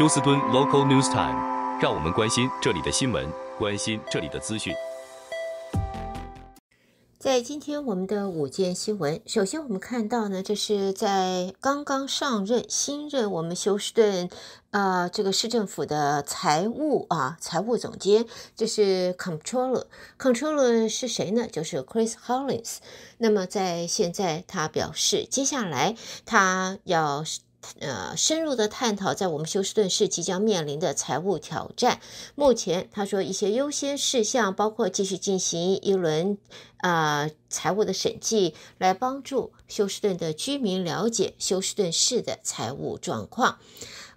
休斯敦 Local News Time，让我们关心这里的新闻，关心这里的资讯。在今天我们的五件新闻，首先我们看到呢，这是在刚刚上任新任我们休斯顿啊这个市政府的财务啊财务总监，这是 Controller，Controller 是谁呢？就是 Chris Hollins。那么在现在他表示，接下来他要。呃，深入的探讨在我们休斯顿市即将面临的财务挑战。目前，他说一些优先事项包括继续进行一轮呃财务的审计，来帮助休斯顿的居民了解休斯顿市的财务状况。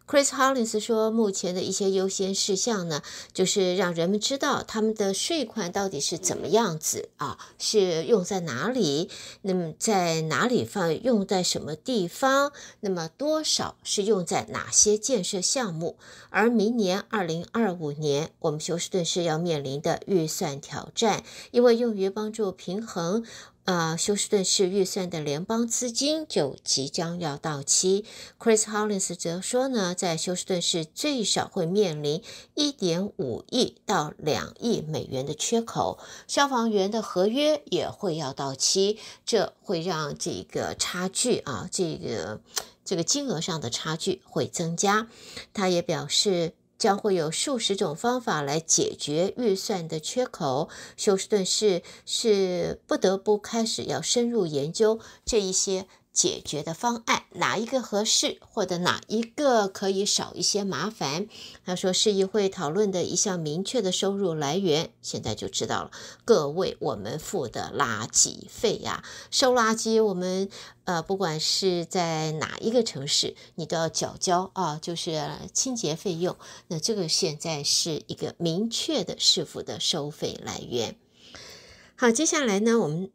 Chris Hollins 说：“目前的一些优先事项呢，就是让人们知道他们的税款到底是怎么样子啊，是用在哪里，那么在哪里放，用在什么地方，那么多少是用在哪些建设项目。而明年二零二五年，我们休斯顿是要面临的预算挑战，因为用于帮助平衡。”呃，休斯顿市预算的联邦资金就即将要到期。Chris Hollins 则说呢，在休斯顿市最少会面临一点五亿到两亿美元的缺口。消防员的合约也会要到期，这会让这个差距啊，这个这个金额上的差距会增加。他也表示。将会有数十种方法来解决预算的缺口。休斯顿市是不得不开始要深入研究这一些。解决的方案哪一个合适，或者哪一个可以少一些麻烦？他说，市议会讨论的一项明确的收入来源，现在就知道了。各位，我们付的垃圾费呀，收垃圾，我们呃，不管是在哪一个城市，你都要缴交啊，就是清洁费用。那这个现在是一个明确的市府的收费来源。好，接下来呢，我们。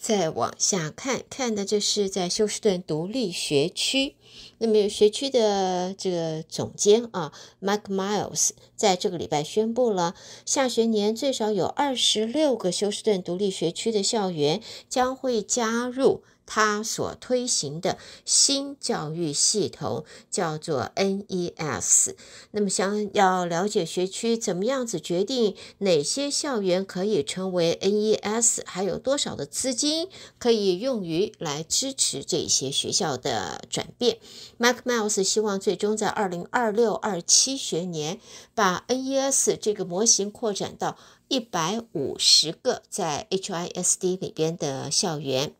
再往下看，看的这是在休斯顿独立学区，那么学区的这个总监啊 m i k e Miles 在这个礼拜宣布了，下学年最少有二十六个休斯顿独立学区的校园将会加入。他所推行的新教育系统叫做 N E S。那么，想要了解学区怎么样子决定哪些校园可以成为 N E S，还有多少的资金可以用于来支持这些学校的转变。Mike Miles 希望最终在二零二六二七学年把 N E S 这个模型扩展到一百五十个在 H I S D 里边的校园。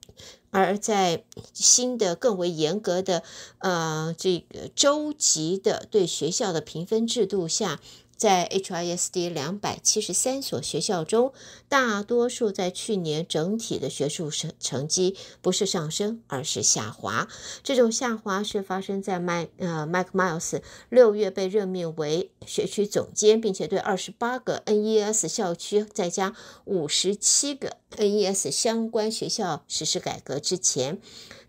而在新的更为严格的呃这个州级的对学校的评分制度下。在 HISD 两百七十三所学校中，大多数在去年整体的学术成成绩不是上升，而是下滑。这种下滑是发生在麦呃 Mike Miles 六月被任命为学区总监，并且对二十八个 NES 校区再加五十七个 NES 相关学校实施改革之前。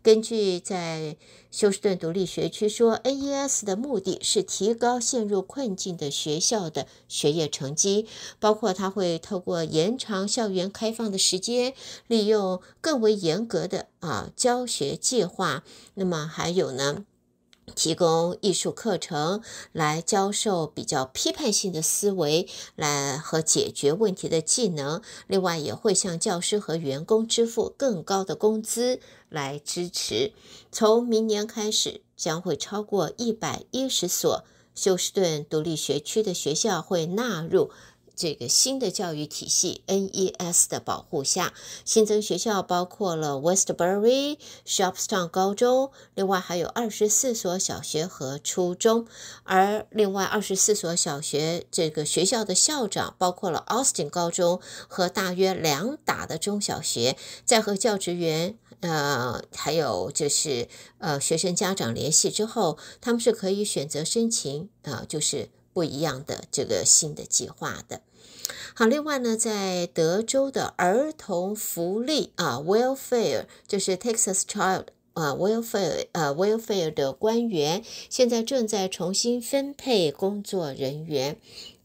根据在休斯顿独立学区说，N.E.S. 的目的是提高陷入困境的学校的学业成绩，包括它会透过延长校园开放的时间，利用更为严格的啊教学计划。那么还有呢？提供艺术课程来教授比较批判性的思维，来和解决问题的技能。另外，也会向教师和员工支付更高的工资来支持。从明年开始，将会超过一百一十所休斯顿独立学区的学校会纳入。这个新的教育体系 N E S 的保护下，新增学校包括了 Westbury、Shopstown 高中，另外还有二十四所小学和初中。而另外二十四所小学这个学校的校长包括了 Austin 高中和大约两打的中小学，在和教职员、呃，还有就是呃学生家长联系之后，他们是可以选择申请啊，就是不一样的这个新的计划的。好，另外呢，在德州的儿童福利啊 （welfare），就是 Texas Child 啊 welfare 呃 welfare 的官员，现在正在重新分配工作人员。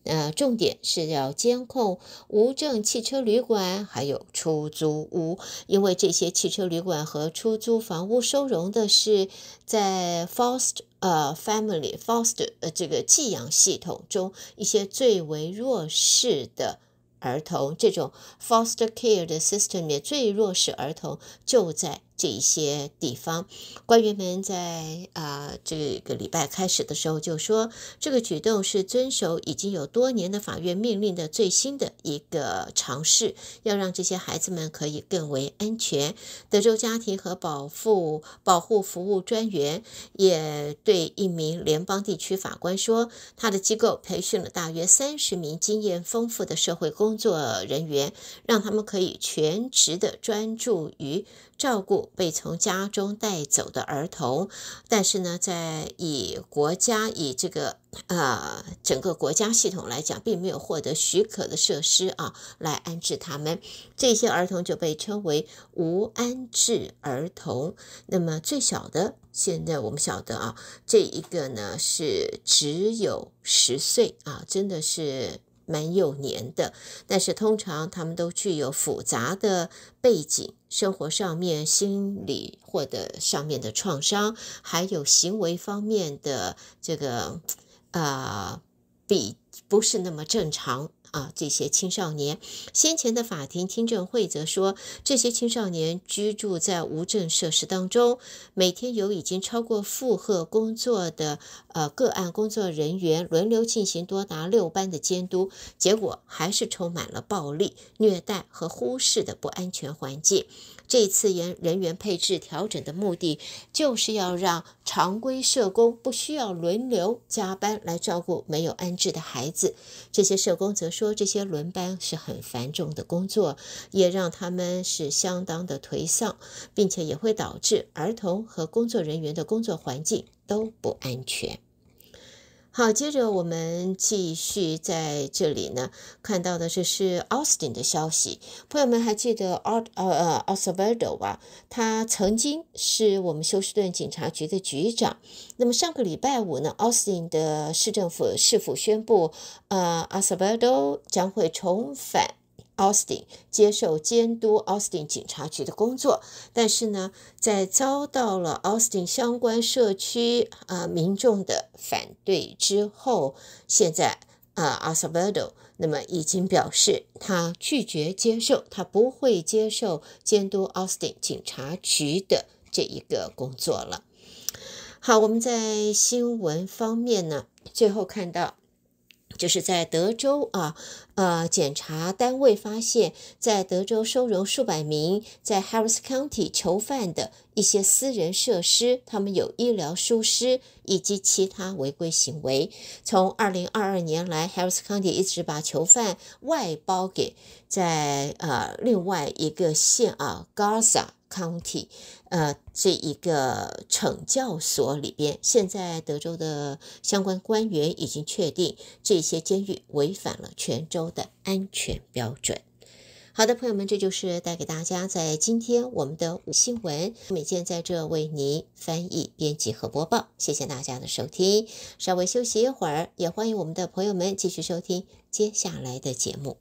呃，重点是要监控无证汽车旅馆，还有出租屋，因为这些汽车旅馆和出租房屋收容的是在 foster 呃 family foster 呃这个寄养系统中一些最为弱势的儿童。这种 foster care 的 system 里面最弱势儿童就在。这一些地方官员们在啊这个礼拜开始的时候就说，这个举动是遵守已经有多年的法院命令的最新的一个尝试，要让这些孩子们可以更为安全。德州家庭和保护保护服务专员也对一名联邦地区法官说，他的机构培训了大约三十名经验丰富的社会工作人员，让他们可以全职的专注于照顾。被从家中带走的儿童，但是呢，在以国家以这个呃整个国家系统来讲，并没有获得许可的设施啊，来安置他们。这些儿童就被称为无安置儿童。那么最小的，现在我们晓得啊，这一个呢是只有十岁啊，真的是。蛮有年的，但是通常他们都具有复杂的背景，生活上面、心理或者上面的创伤，还有行为方面的这个，呃，比。不是那么正常啊！这些青少年先前的法庭听证会则说，这些青少年居住在无证设施当中，每天有已经超过负荷工作的呃个案工作人员轮流进行多达六班的监督，结果还是充满了暴力、虐待和忽视的不安全环境。这次沿人员配置调整的目的就是要让常规社工不需要轮流加班来照顾没有安置的孩。孩子，这些社工则说，这些轮班是很繁重的工作，也让他们是相当的颓丧，并且也会导致儿童和工作人员的工作环境都不安全。好，接着我们继续在这里呢，看到的这是 Austin 的消息。朋友们还记得阿呃呃 o s v a l d o 吧？他曾经是我们休斯顿警察局的局长。那么上个礼拜五呢，Austin 的市政府是否宣布，呃 o s v a l d o 将会重返？Austin 接受监督 Austin 警察局的工作，但是呢，在遭到了 Austin 相关社区啊民众的反对之后，现在啊 a r c e d o 那么已经表示他拒绝接受，他不会接受监督 Austin 警察局的这一个工作了。好，我们在新闻方面呢，最后看到。就是在德州啊，呃，检查单位发现，在德州收容数百名在 Harris County 秀犯的一些私人设施，他们有医疗疏失以及其他违规行为。从二零二二年来，Harris County 一直把囚犯外包给在呃另外一个县啊，Garza。county，呃，这一个惩教所里边，现在德州的相关官员已经确定，这些监狱违反了全州的安全标准。好的，朋友们，这就是带给大家在今天我们的新闻。美健在这为您翻译、编辑和播报，谢谢大家的收听。稍微休息一会儿，也欢迎我们的朋友们继续收听接下来的节目。